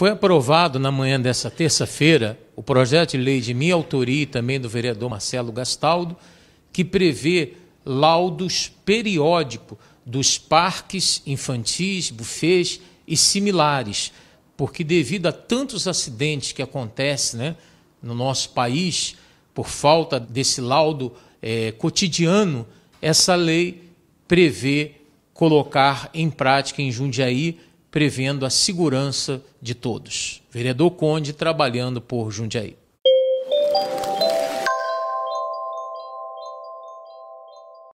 Foi aprovado na manhã dessa terça-feira o projeto de lei de minha autoria e também do vereador Marcelo Gastaldo, que prevê laudos periódico dos parques infantis, bufês e similares, porque devido a tantos acidentes que acontecem né, no nosso país, por falta desse laudo é, cotidiano, essa lei prevê colocar em prática em Jundiaí prevendo a segurança de todos. Vereador Conde trabalhando por Jundiaí.